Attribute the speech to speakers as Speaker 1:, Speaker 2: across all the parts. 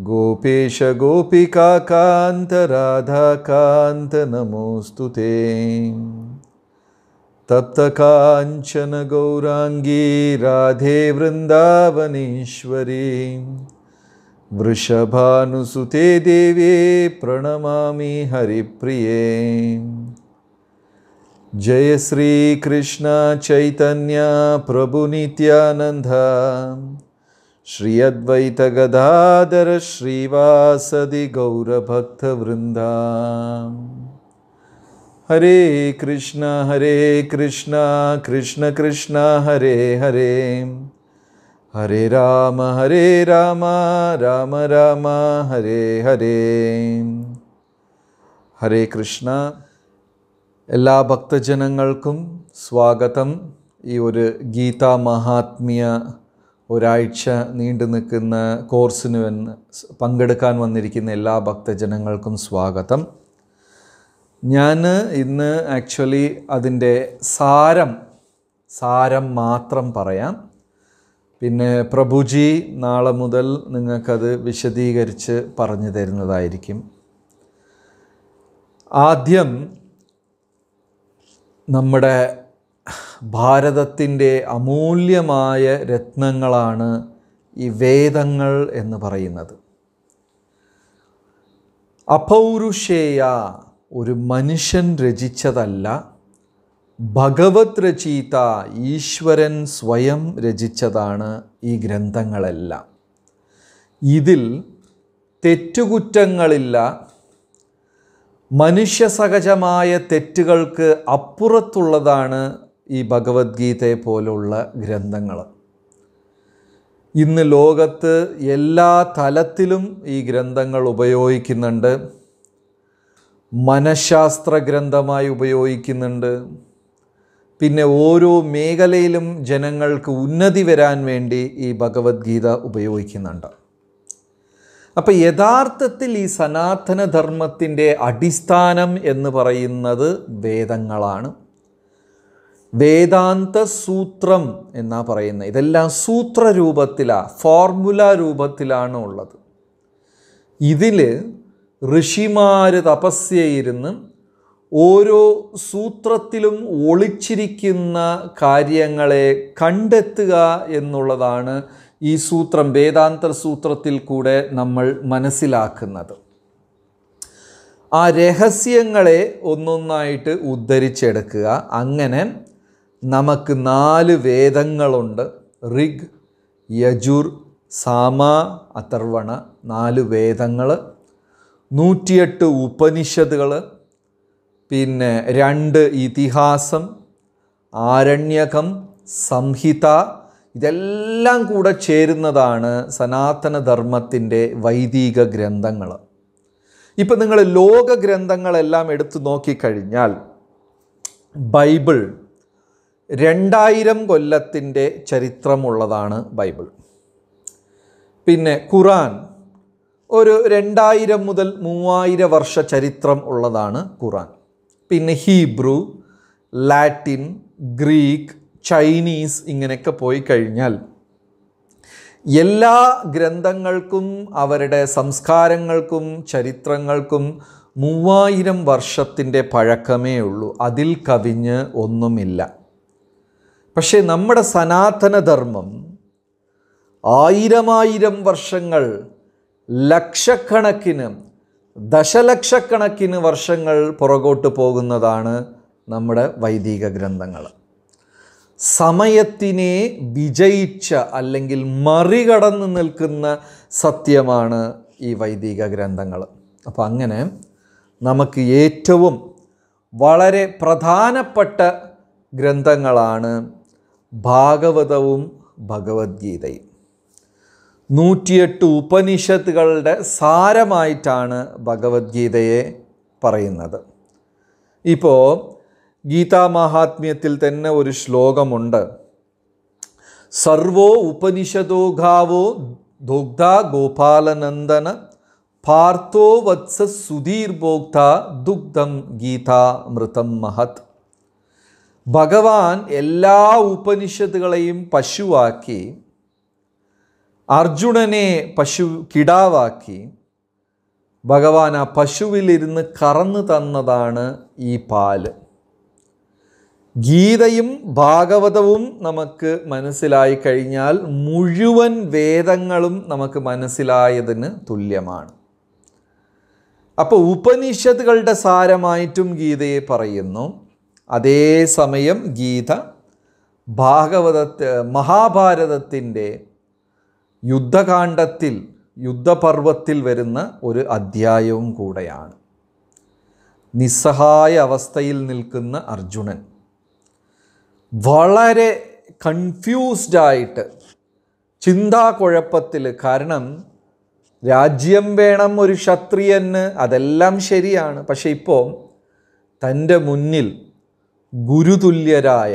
Speaker 1: गोपेश गोपिकान्त राधाकान्त नमोस्तुते तप्त कांचन गौरांगी राधे वृन्दावनेश्वरी वृषभानुसुते देवे प्रणमा हरिप्रिये जय कृष्ण चैतन्य प्रभुनित्यानन्द ശ്രീ അദ്വൈത ശ്രീവാസതി ഗൗരഭക്തവൃന്ദ ഹരേ കൃഷ്ണ ഹരേ കൃഷ്ണ കൃഷ്ണ കൃഷ്ണ ഹരേ ഹരേ ഹരേ രാമ ഹരേ രാമ രാമ രാമ ഹരേ ഹരേ ഹരേ കൃഷ്ണ എല്ലാ ഭക്തജനങ്ങൾക്കും സ്വാഗതം ഈ ഒരു ഗീതാ മഹാത്മ്യ ഒരാഴ്ച നീണ്ടു നിൽക്കുന്ന കോഴ്സിന് പങ്കെടുക്കാൻ വന്നിരിക്കുന്ന എല്ലാ ഭക്തജനങ്ങൾക്കും സ്വാഗതം ഞാൻ ഇന്ന് ആക്ച്വലി അതിൻ്റെ സാരം സാരം മാത്രം പറയാം പിന്നെ പ്രഭുജി നാളെ മുതൽ നിങ്ങൾക്കത് വിശദീകരിച്ച് പറഞ്ഞു തരുന്നതായിരിക്കും ആദ്യം നമ്മുടെ ഭാരതത്തിൻ്റെ അമൂല്യമായ രത്നങ്ങളാണ് ഈ വേദങ്ങൾ എന്ന് പറയുന്നത് അപൗരുഷേയ ഒരു മനുഷ്യൻ രചിച്ചതല്ല ഭഗവത് രചയിത ഈശ്വരൻ സ്വയം രചിച്ചതാണ് ഈ ഗ്രന്ഥങ്ങളെല്ലാം ഇതിൽ തെറ്റുകുറ്റങ്ങളില്ല മനുഷ്യസഹജമായ തെറ്റുകൾക്ക് അപ്പുറത്തുള്ളതാണ് ഈ ഭഗവത്ഗീതയെ പോലുള്ള ഗ്രന്ഥങ്ങൾ ഇന്ന് ലോകത്ത് എല്ലാ തലത്തിലും ഈ ഗ്രന്ഥങ്ങൾ ഉപയോഗിക്കുന്നുണ്ട് മനഃശാസ്ത്ര ഗ്രന്ഥമായി ഉപയോഗിക്കുന്നുണ്ട് പിന്നെ ഓരോ മേഖലയിലും ജനങ്ങൾക്ക് ഉന്നതി വരാൻ വേണ്ടി ഈ ഭഗവത്ഗീത ഉപയോഗിക്കുന്നുണ്ട് അപ്പോൾ യഥാർത്ഥത്തിൽ ഈ സനാതനധർമ്മത്തിൻ്റെ അടിസ്ഥാനം എന്ന് പറയുന്നത് വേദങ്ങളാണ് വേദാന്ത സൂത്രം എന്നാ പറയുന്നത് ഇതെല്ലാം സൂത്ര ഫോർമുല രൂപത്തിലാണ് ഉള്ളത് ഇതിൽ ഋഷിമാർ തപസ്യയിരുന്ന് ഓരോ സൂത്രത്തിലും ഒളിച്ചിരിക്കുന്ന കാര്യങ്ങളെ കണ്ടെത്തുക എന്നുള്ളതാണ് ഈ സൂത്രം വേദാന്ത സൂത്രത്തിൽ കൂടെ നമ്മൾ മനസ്സിലാക്കുന്നത് ആ രഹസ്യങ്ങളെ ഒന്നൊന്നായിട്ട് ഉദ്ധരിച്ചെടുക്കുക അങ്ങനെ നമുക്ക് നാല് വേദങ്ങളുണ്ട് ഋഗ് യജുർ സാമ അഥർവണ നാല് വേദങ്ങൾ നൂറ്റിയെട്ട് ഉപനിഷത്തുകൾ പിന്നെ രണ്ട് ഇതിഹാസം ആരണ്യകം സംഹിത ഇതെല്ലാം കൂടെ ചേരുന്നതാണ് സനാതനധർമ്മത്തിൻ്റെ വൈദിക ഗ്രന്ഥങ്ങൾ ഇപ്പം നിങ്ങൾ ലോക ഗ്രന്ഥങ്ങളെല്ലാം എടുത്തു നോക്കിക്കഴിഞ്ഞാൽ ബൈബിൾ രണ്ടായിരം കൊല്ലത്തിൻ്റെ ചരിത്രമുള്ളതാണ് ബൈബിൾ പിന്നെ ഖുറാൻ ഒരു രണ്ടായിരം മുതൽ മൂവായിരം വർഷ ചരിത്രം ഉള്ളതാണ് ഖുറാൻ പിന്നെ ഹീബ്രു ലാറ്റിൻ ഗ്രീക്ക് ചൈനീസ് ഇങ്ങനെയൊക്കെ പോയി കഴിഞ്ഞാൽ എല്ലാ ഗ്രന്ഥങ്ങൾക്കും അവരുടെ സംസ്കാരങ്ങൾക്കും ചരിത്രങ്ങൾക്കും മൂവായിരം വർഷത്തിൻ്റെ പഴക്കമേ ഉള്ളൂ അതിൽ കവിഞ്ഞ് ഒന്നുമില്ല പക്ഷേ നമ്മുടെ സനാതനധർമ്മം ആയിരമായിരം വർഷങ്ങൾ ലക്ഷക്കണക്കിന് ദശലക്ഷക്കണക്കിന് വർഷങ്ങൾ പുറകോട്ട് പോകുന്നതാണ് നമ്മുടെ വൈദിക ഗ്രന്ഥങ്ങൾ സമയത്തിനെ വിജയിച്ച അല്ലെങ്കിൽ മറികടന്ന് നിൽക്കുന്ന സത്യമാണ് ഈ വൈദിക ഗ്രന്ഥങ്ങൾ അപ്പോൾ അങ്ങനെ നമുക്ക് ഏറ്റവും വളരെ പ്രധാനപ്പെട്ട ഗ്രന്ഥങ്ങളാണ് ഭാഗവതവും ഭഗവത്ഗീതയും നൂറ്റിയെട്ട് ഉപനിഷത്തുകളുടെ സാരമായിട്ടാണ് ഭഗവത്ഗീതയെ പറയുന്നത് ഇപ്പോൾ ഗീതാമാഹാത്മ്യത്തിൽ തന്നെ ഒരു ശ്ലോകമുണ്ട് സർവോ ഉപനിഷദോ ഗാവോ ദുഗ്ധ ഗോപാലനന്ദന പാർത്ഥോ വത്സ സുധീർ ദുഗ്ധം ഗീതാമൃതം മഹത് ഭഗവാൻ എല്ലാ ഉപനിഷത്തുകളെയും പശുവാക്കി അർജുനനെ പശു കിടാവാക്കി ഭഗവാൻ ആ പശുവിലിരുന്ന് കറന്നു തന്നതാണ് ഈ പാല് ഗീതയും ഭാഗവതവും നമുക്ക് മനസ്സിലായി കഴിഞ്ഞാൽ മുഴുവൻ വേദങ്ങളും നമുക്ക് മനസ്സിലായതിന് തുല്യമാണ് അപ്പോൾ ഉപനിഷത്തുകളുടെ സാരമായിട്ടും ഗീതയെ പറയുന്നു അതേസമയം ഗീത ഭാഗവത മഹാഭാരതത്തിൻ്റെ യുദ്ധകാണ്ഡത്തിൽ യുദ്ധപർവത്തിൽ വരുന്ന ഒരു അധ്യായവും കൂടെയാണ് നിസ്സഹായ അവസ്ഥയിൽ നിൽക്കുന്ന അർജുനൻ വളരെ കൺഫ്യൂസ്ഡായിട്ട് ചിന്താക്കുഴപ്പത്തിൽ കാരണം രാജ്യം വേണം ഒരു ക്ഷത്രിയന് അതെല്ലാം ശരിയാണ് പക്ഷെ ഇപ്പോൾ തൻ്റെ മുന്നിൽ ഗുരുതുല്യരായ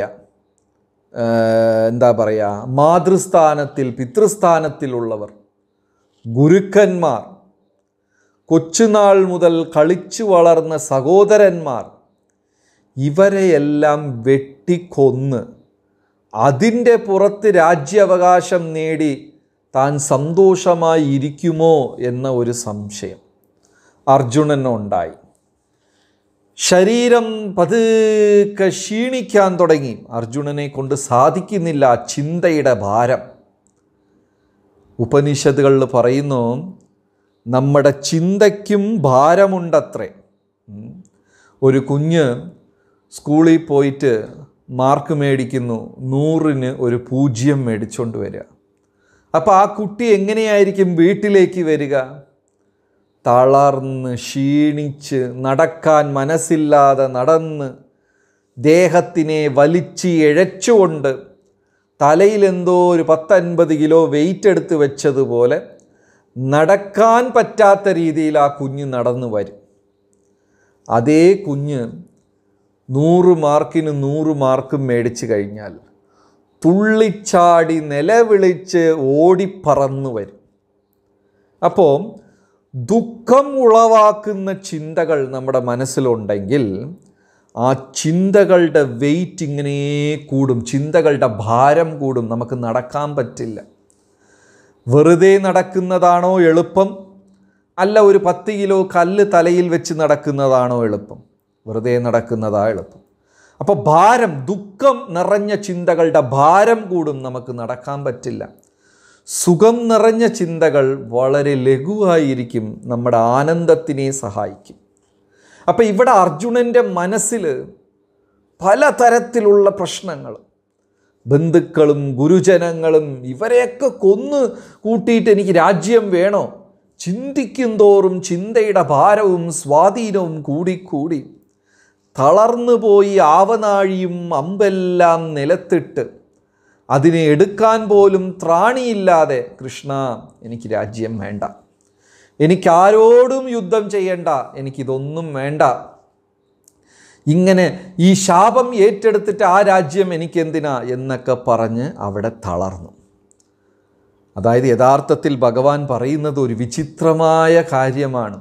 Speaker 1: എന്താ പറയുക മാതൃസ്ഥാനത്തിൽ പിതൃസ്ഥാനത്തിലുള്ളവർ ഗുരുക്കന്മാർ കൊച്ചുനാൾ മുതൽ കളിച്ചു വളർന്ന സഹോദരന്മാർ ഇവരെയെല്ലാം വെട്ടിക്കൊന്ന് അതിൻ്റെ പുറത്ത് രാജ്യാവകാശം നേടി താൻ സന്തോഷമായി ഇരിക്കുമോ എന്ന ഒരു സംശയം അർജുനനുണ്ടായി ശരീരം പതുക്കെ ക്ഷീണിക്കാൻ തുടങ്ങി അർജുനനെ കൊണ്ട് സാധിക്കുന്നില്ല ചിന്തയുടെ ഭാരം ഉപനിഷത്തുകളിൽ പറയുന്നു നമ്മുടെ ചിന്തയ്ക്കും ഭാരമുണ്ടത്രേ ഒരു കുഞ്ഞ് സ്കൂളിൽ പോയിട്ട് മാർക്ക് മേടിക്കുന്നു നൂറിന് ഒരു പൂജ്യം മേടിച്ചുകൊണ്ട് വരിക അപ്പോൾ ആ കുട്ടി എങ്ങനെയായിരിക്കും വീട്ടിലേക്ക് വരിക തളർന്ന് ക്ഷീണിച്ച് നടക്കാൻ മനസ്സില്ലാതെ നടന്ന് ദേഹത്തിനെ വലിച്ച് ഇഴച്ചുകൊണ്ട് തലയിലെന്തോ ഒരു പത്തൻപത് കിലോ വെയിറ്റ് എടുത്ത് വെച്ചതുപോലെ നടക്കാൻ പറ്റാത്ത രീതിയിൽ ആ കുഞ്ഞ് നടന്നു വരും അതേ കുഞ്ഞ് നൂറ് മാർക്കിന് നൂറ് മാർക്കും മേടിച്ച് കഴിഞ്ഞാൽ തുള്ളിച്ചാടി നിലവിളിച്ച് ഓടിപ്പറന്നു വരും അപ്പോൾ ദുഃഖം ഉളവാക്കുന്ന ചിന്തകൾ നമ്മുടെ മനസ്സിലുണ്ടെങ്കിൽ ആ ചിന്തകളുടെ വെയിറ്റ് ഇങ്ങനെ കൂടും ചിന്തകളുടെ ഭാരം കൂടും നമുക്ക് നടക്കാൻ പറ്റില്ല വെറുതെ നടക്കുന്നതാണോ എളുപ്പം അല്ല ഒരു പത്ത് കിലോ കല്ല് തലയിൽ വെച്ച് നടക്കുന്നതാണോ എളുപ്പം വെറുതെ നടക്കുന്നതാ എളുപ്പം അപ്പോൾ ഭാരം ദുഃഖം നിറഞ്ഞ ചിന്തകളുടെ ഭാരം കൂടും നമുക്ക് നടക്കാൻ പറ്റില്ല സുഖം നിറഞ്ഞ ചിന്തകൾ വളരെ ലഘുവായിരിക്കും നമ്മുടെ ആനന്ദത്തിനെ സഹായിക്കും അപ്പോൾ ഇവിടെ അർജുനൻ്റെ മനസ്സിൽ പലതരത്തിലുള്ള പ്രശ്നങ്ങൾ ബന്ധുക്കളും ഗുരുജനങ്ങളും ഇവരെയൊക്കെ കൊന്ന് കൂട്ടിയിട്ട് എനിക്ക് രാജ്യം വേണോ ചിന്തിക്കും തോറും ചിന്തയുടെ ഭാരവും സ്വാധീനവും കൂടിക്കൂടി തളർന്നു പോയി ആവനാഴിയും അമ്പെല്ലാം നിലത്തിട്ട് അതിനെ എടുക്കാൻ പോലും ത്രാണിയില്ലാതെ കൃഷ്ണ എനിക്ക് രാജ്യം വേണ്ട എനിക്കാരോടും യുദ്ധം ചെയ്യേണ്ട എനിക്കിതൊന്നും വേണ്ട ഇങ്ങനെ ഈ ശാപം ഏറ്റെടുത്തിട്ട് ആ രാജ്യം എനിക്കെന്തിനാ എന്നൊക്കെ പറഞ്ഞ് അവിടെ തളർന്നു അതായത് യഥാർത്ഥത്തിൽ ഭഗവാൻ പറയുന്നത് ഒരു വിചിത്രമായ കാര്യമാണ്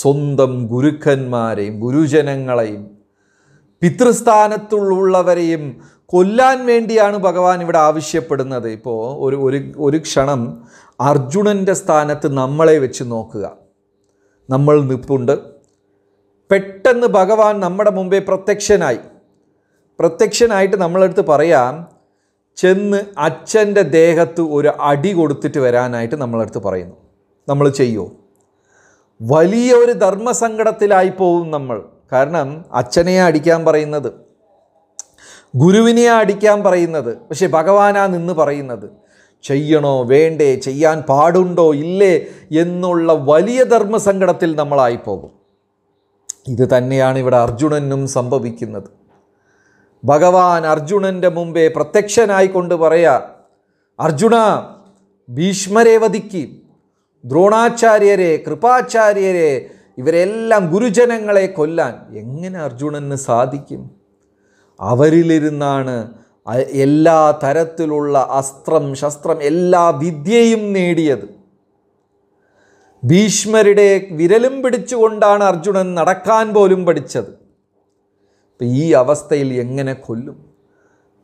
Speaker 1: സ്വന്തം ഗുരുക്കന്മാരെയും ഗുരുജനങ്ങളെയും പിതൃസ്ഥാനത്തുള്ളവരെയും കൊല്ലാൻ വേണ്ടിയാണ് ഭഗവാൻ ഇവിടെ ആവശ്യപ്പെടുന്നത് ഇപ്പോൾ ഒരു ഒരു ഒരു ക്ഷണം അർജുനൻ്റെ സ്ഥാനത്ത് നമ്മളെ വെച്ച് നോക്കുക നമ്മൾ നിപ്പുണ്ട് പെട്ടെന്ന് ഭഗവാൻ നമ്മുടെ മുമ്പേ പ്രത്യക്ഷനായി പ്രത്യക്ഷനായിട്ട് നമ്മളെടുത്ത് പറയാം ചെന്ന് അച്ഛൻ്റെ ദേഹത്ത് ഒരു അടി കൊടുത്തിട്ട് വരാനായിട്ട് നമ്മളെടുത്ത് പറയുന്നു നമ്മൾ ചെയ്യുമോ വലിയ ഒരു ധർമ്മസങ്കടത്തിലായി പോവും നമ്മൾ കാരണം അച്ഛനെ അടിക്കാൻ പറയുന്നത് ഗുരുവിനെ അടിക്കാൻ പറയുന്നത് പക്ഷെ ഭഗവാനാ നിന്ന് പറയുന്നത് ചെയ്യണോ വേണ്ടേ ചെയ്യാൻ പാടുണ്ടോ ഇല്ലേ എന്നുള്ള വലിയ ധർമ്മസങ്കടത്തിൽ നമ്മളായിപ്പോകും ഇത് തന്നെയാണ് ഇവിടെ അർജുനനും സംഭവിക്കുന്നത് ഭഗവാൻ അർജുനൻ്റെ മുമ്പേ പ്രത്യക്ഷനായി കൊണ്ട് പറയാ അർജുന ഭീഷ്മരെ വധിക്കി ദ്രോണാചാര്യരെ കൃപാചാര്യരെ ഇവരെല്ലാം ഗുരുജനങ്ങളെ കൊല്ലാൻ എങ്ങനെ അർജുനന് സാധിക്കും അവരിലിരുന്നാണ് എല്ലാ തരത്തിലുള്ള അസ്ത്രം ശസ്ത്രം എല്ലാ വിദ്യയും നേടിയത് ഭീഷ്മരുടെ വിരലും പിടിച്ചുകൊണ്ടാണ് അർജുനൻ നടക്കാൻ പോലും പഠിച്ചത് ഇപ്പം ഈ അവസ്ഥയിൽ എങ്ങനെ കൊല്ലും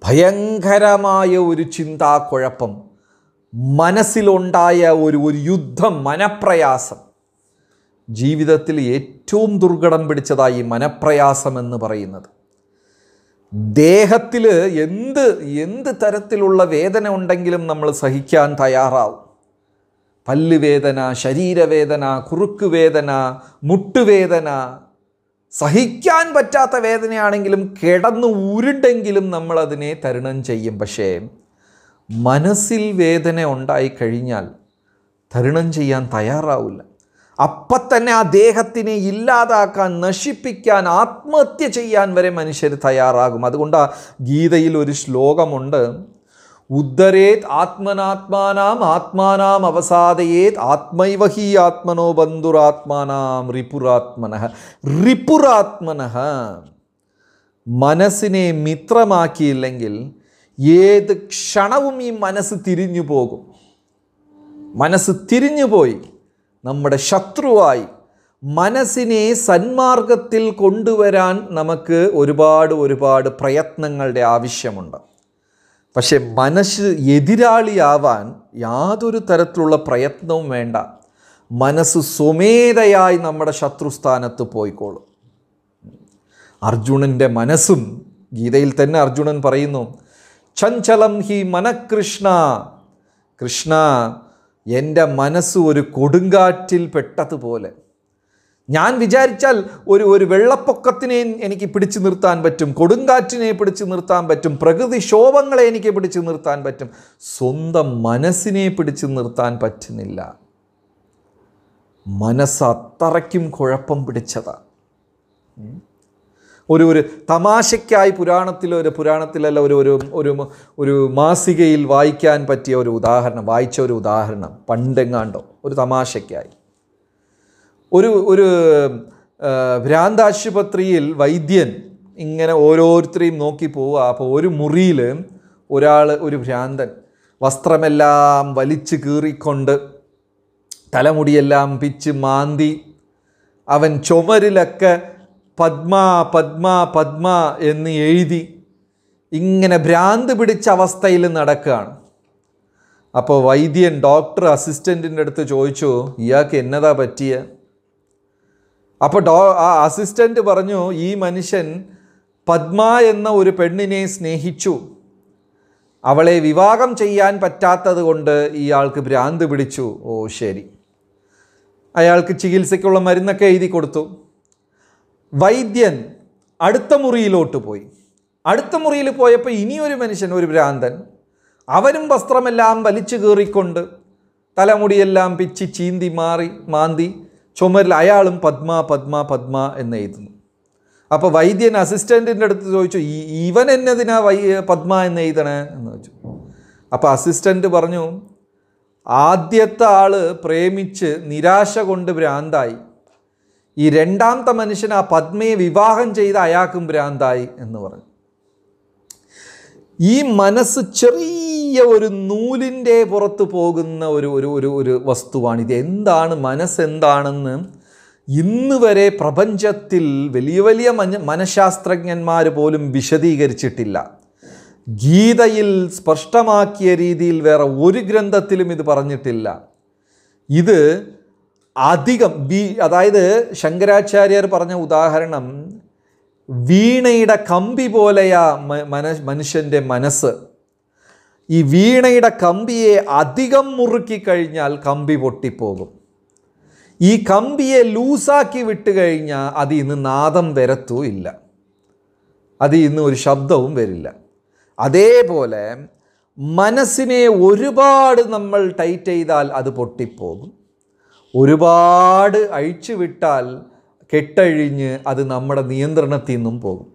Speaker 1: ഭയങ്കരമായ ഒരു കുഴപ്പം മനസ്സിലുണ്ടായ ഒരു ഒരു യുദ്ധം മനപ്രയാസം ജീവിതത്തിൽ ഏറ്റവും ദുർഘടം പിടിച്ചതായി മനപ്രയാസം എന്ന് പറയുന്നത് ദേഹത്തിൽ എന്ത് എന്ത് തരത്തിലുള്ള വേദന ഉണ്ടെങ്കിലും നമ്മൾ സഹിക്കാൻ തയ്യാറാവും പല്ലുവേദന ശരീരവേദന കുറുക്കുവേദന മുട്ടുവേദന സഹിക്കാൻ പറ്റാത്ത വേദനയാണെങ്കിലും കിടന്ന് ഉരുണ്ടെങ്കിലും നമ്മളതിനെ തരണം ചെയ്യും പക്ഷേ മനസ്സിൽ വേദന ഉണ്ടായിക്കഴിഞ്ഞാൽ തരണം ചെയ്യാൻ തയ്യാറാവില്ല അപ്പം തന്നെ ആ ദേഹത്തിനെ ഇല്ലാതാക്കാൻ നശിപ്പിക്കാൻ ആത്മഹത്യ ചെയ്യാൻ വരെ മനുഷ്യർ തയ്യാറാകും അതുകൊണ്ട് ഗീതയിൽ ഒരു ശ്ലോകമുണ്ട് ഉദ്ധരേത് ആത്മനാത്മാനാം ആത്മാനാം അവസാദയേത് ആത്മൈവ ഹി ആത്മനോ ബന്ധുരാത്മാനാം റിപുരാത്മനഹ റിപുരാത്മനഹ മനസ്സിനെ മിത്രമാക്കിയില്ലെങ്കിൽ ഏത് ക്ഷണവും ഈ മനസ്സ് തിരിഞ്ഞു പോകും മനസ്സ് തിരിഞ്ഞു പോയി നമ്മുടെ ശത്രുവായി മനസ്സിനെ സന്മാർഗത്തിൽ കൊണ്ടുവരാൻ നമുക്ക് ഒരുപാട് ഒരുപാട് പ്രയത്നങ്ങളുടെ ആവശ്യമുണ്ട് പക്ഷേ മനസ്സ് എതിരാളിയാവാൻ യാതൊരു തരത്തിലുള്ള പ്രയത്നവും വേണ്ട മനസ്സ് സ്വമേധയായി നമ്മുടെ ശത്രുസ്ഥാനത്ത് പോയിക്കോളും അർജുനൻ്റെ മനസ്സും ഗീതയിൽ തന്നെ അർജുനൻ പറയുന്നു ചഞ്ചലം ഹി മനഃകൃഷ്ണ കൃഷ്ണ എൻ്റെ മനസ്സ് ഒരു കൊടുങ്കാറ്റിൽ പെട്ടതുപോലെ ഞാൻ വിചാരിച്ചാൽ ഒരു ഒരു വെള്ളപ്പൊക്കത്തിനെ എനിക്ക് പിടിച്ചു നിർത്താൻ പറ്റും കൊടുങ്കാറ്റിനെ പിടിച്ചു നിർത്താൻ പറ്റും പ്രകൃതി ക്ഷോഭങ്ങളെ എനിക്ക് പിടിച്ചു നിർത്താൻ പറ്റും സ്വന്തം മനസ്സിനെ പിടിച്ചു നിർത്താൻ പറ്റുന്നില്ല മനസ്സ് കുഴപ്പം പിടിച്ചതാണ് ഒരു ഒരു തമാശയ്ക്കായി പുരാണത്തിൽ ഒരു പുരാണത്തിലല്ല ഒരു ഒരു ഒരു ഒരു മാസികയിൽ വായിക്കാൻ പറ്റിയ ഒരു ഉദാഹരണം വായിച്ച ഒരു ഉദാഹരണം പണ്ടെങ്ങാണ്ടോ ഒരു തമാശയ്ക്കായി ഒരു ഒരു ഭ്രാന്താശുപത്രിയിൽ വൈദ്യൻ ഇങ്ങനെ ഓരോരുത്തരെയും നോക്കി പോവുക അപ്പോൾ ഒരു മുറിയിൽ ഒരാൾ ഒരു ഭ്രാന്തൻ വസ്ത്രമെല്ലാം വലിച്ചു കീറിക്കൊണ്ട് തലമുടിയെല്ലാം പിച്ച് മാന്തി അവൻ ചുമരിലൊക്കെ പത്മ പത്മ പത്മ എന്ന് എഴുതി ഇങ്ങനെ ഭ്രാന്ത് പിടിച്ച അവസ്ഥയിൽ നടക്കുകയാണ് അപ്പോൾ വൈദ്യൻ ഡോക്ടർ അസിസ്റ്റൻറ്റിൻ്റെ അടുത്ത് ചോദിച്ചു ഇയാൾക്ക് എന്നതാ പറ്റിയ അപ്പോൾ ഡോ ആ അസിസ്റ്റൻ്റ് പറഞ്ഞു ഈ മനുഷ്യൻ പത്മ എന്ന ഒരു പെണ്ണിനെ സ്നേഹിച്ചു അവളെ വിവാഹം ചെയ്യാൻ പറ്റാത്തത് കൊണ്ട് ഇയാൾക്ക് ഭ്രാന്ത് പിടിച്ചു ഓ ശരി അയാൾക്ക് ചികിത്സയ്ക്കുള്ള മരുന്നൊക്കെ എഴുതി കൊടുത്തു വൈദ്യൻ അടുത്ത മുറിയിലോട്ട് പോയി അടുത്ത മുറിയിൽ പോയപ്പോൾ ഇനിയൊരു മനുഷ്യൻ ഒരു ഭ്രാന്തൻ അവനും വസ്ത്രമെല്ലാം വലിച്ചു കീറിക്കൊണ്ട് തലമുടിയെല്ലാം പിച്ച് ചീന്തി മാറി മാന്തി ചുമരിൽ അയാളും പത്മ പത്മ പത്മ എന്ന് എഴുതുന്നു അപ്പോൾ വൈദ്യൻ അസിസ്റ്റൻറ്റിൻ്റെ അടുത്ത് ചോദിച്ചു ഇവൻ എന്നതിനാ വൈ പത്മ എന്ന് എഴുതണേ എന്ന് ചോദിച്ചു അപ്പോൾ അസിസ്റ്റൻ്റ് പറഞ്ഞു ആദ്യത്തെ ആൾ പ്രേമിച്ച് നിരാശ കൊണ്ട് ഭ്രാന്തായി ഈ രണ്ടാമത്തെ മനുഷ്യൻ ആ പത്മയെ വിവാഹം ചെയ്ത് അയാൾക്കും ഭ്രാന്തായി എന്ന് പറഞ്ഞു ഈ മനസ്സ് ചെറിയ ഒരു നൂലിൻ്റെ പുറത്ത് പോകുന്ന ഒരു ഒരു ഒരു ഒരു വസ്തുവാണ് ഇത് എന്താണ് മനസ്സെന്താണെന്ന് ഇന്ന് വരെ പ്രപഞ്ചത്തിൽ വലിയ വലിയ മനഃശാസ്ത്രജ്ഞന്മാർ പോലും വിശദീകരിച്ചിട്ടില്ല ഗീതയിൽ സ്പഷ്ടമാക്കിയ രീതിയിൽ വേറെ ഒരു ഗ്രന്ഥത്തിലും ഇത് പറഞ്ഞിട്ടില്ല ഇത് അധികം വി അതായത് ശങ്കരാചാര്യർ പറഞ്ഞ ഉദാഹരണം വീണയുടെ കമ്പി പോലെയാ മന മനുഷ്യൻ്റെ മനസ്സ് ഈ വീണയുടെ കമ്പിയെ അധികം മുറുക്കി കഴിഞ്ഞാൽ കമ്പി പൊട്ടിപ്പോകും ഈ കമ്പിയെ ലൂസാക്കി വിട്ട് കഴിഞ്ഞാൽ അത് ഇന്ന് നാദം വരത്തൂ ഇല്ല അത് ഇന്ന് ഒരു ശബ്ദവും വരില്ല അതേപോലെ മനസ്സിനെ ഒരുപാട് നമ്മൾ ടൈറ്റ് ചെയ്താൽ അത് പൊട്ടിപ്പോകും ഒരുപാട് അഴിച്ചുവിട്ടാൽ കെട്ടഴിഞ്ഞ് അത് നമ്മുടെ നിയന്ത്രണത്തിൽ നിന്നും പോകും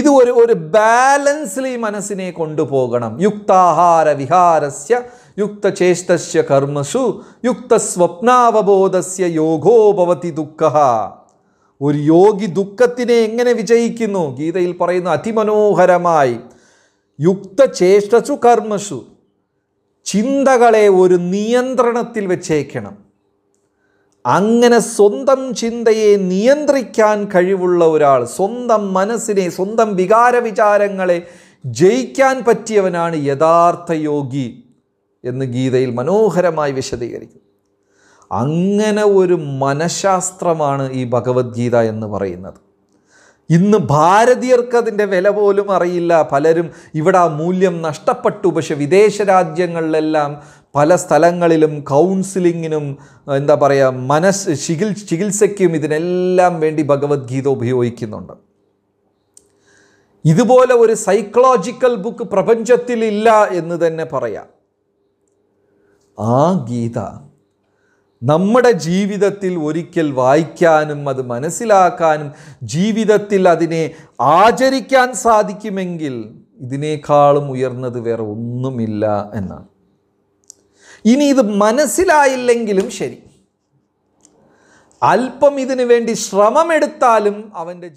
Speaker 1: ഇത് ഒരു ഒരു ബാലൻസ്ലി മനസ്സിനെ കൊണ്ടുപോകണം യുക്താഹാര വിഹാരസ്യ യുക്തചേഷ്ടസ്യ കർമ്മസു യുക്തസ്വപ്നാവബോധസ്യ സ്വപ്നാവബോധസ്യ യോഗോഭവതി ദുഃഖ ഒരു യോഗി ദുഃഖത്തിനെ എങ്ങനെ വിജയിക്കുന്നു ഗീതയിൽ പറയുന്ന അതിമനോഹരമായി യുക്തചേഷ്ടസു കർമ്മസു ചിന്തകളെ ഒരു നിയന്ത്രണത്തിൽ വെച്ചേക്കണം അങ്ങനെ സ്വന്തം ചിന്തയെ നിയന്ത്രിക്കാൻ കഴിവുള്ള ഒരാൾ സ്വന്തം മനസ്സിനെ സ്വന്തം വികാര വിചാരങ്ങളെ ജയിക്കാൻ പറ്റിയവനാണ് യഥാർത്ഥ യോഗി എന്ന് ഗീതയിൽ മനോഹരമായി വിശദീകരിക്കും അങ്ങനെ ഒരു മനഃശാസ്ത്രമാണ് ഈ ഭഗവത്ഗീത എന്ന് പറയുന്നത് ഇന്ന് ഭാരതീയർക്ക് അതിൻ്റെ വില പോലും അറിയില്ല പലരും ഇവിടെ ആ മൂല്യം നഷ്ടപ്പെട്ടു പക്ഷെ വിദേശ രാജ്യങ്ങളിലെല്ലാം പല സ്ഥലങ്ങളിലും കൗൺസിലിങ്ങിനും എന്താ പറയുക മനസ് ചികിൽ ചികിത്സയ്ക്കും ഇതിനെല്ലാം വേണ്ടി ഭഗവത്ഗീത ഉപയോഗിക്കുന്നുണ്ട് ഇതുപോലെ ഒരു സൈക്കോളജിക്കൽ ബുക്ക് പ്രപഞ്ചത്തിൽ ഇല്ല എന്ന് തന്നെ പറയാം ആ ഗീത നമ്മുടെ ജീവിതത്തിൽ ഒരിക്കൽ വായിക്കാനും അത് മനസ്സിലാക്കാനും ജീവിതത്തിൽ അതിനെ ആചരിക്കാൻ സാധിക്കുമെങ്കിൽ ഇതിനേക്കാളും ഉയർന്നത് വേറെ ഒന്നുമില്ല എന്നാണ് ഇനി ഇത് മനസ്സിലായില്ലെങ്കിലും ശരി അല്പം ഇതിനു വേണ്ടി ശ്രമമെടുത്താലും അവൻ്റെ